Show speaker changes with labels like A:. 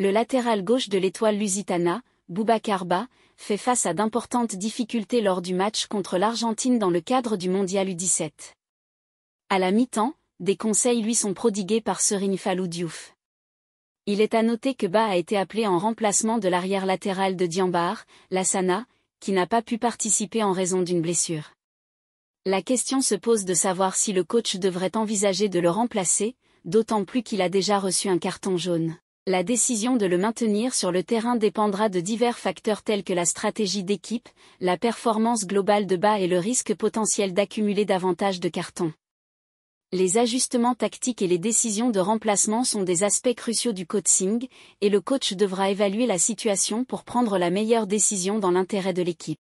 A: Le latéral gauche de l'étoile Lusitana, Boubacar fait face à d'importantes difficultés lors du match contre l'Argentine dans le cadre du Mondial U17. À la mi-temps, des conseils lui sont prodigués par Serine Faloudiouf. Diouf. Il est à noter que Ba a été appelé en remplacement de l'arrière latéral de Diambar, Lassana, qui n'a pas pu participer en raison d'une blessure. La question se pose de savoir si le coach devrait envisager de le remplacer, d'autant plus qu'il a déjà reçu un carton jaune. La décision de le maintenir sur le terrain dépendra de divers facteurs tels que la stratégie d'équipe, la performance globale de bas et le risque potentiel d'accumuler davantage de cartons. Les ajustements tactiques et les décisions de remplacement sont des aspects cruciaux du coaching, et le coach devra évaluer la situation pour prendre la meilleure décision dans l'intérêt de l'équipe.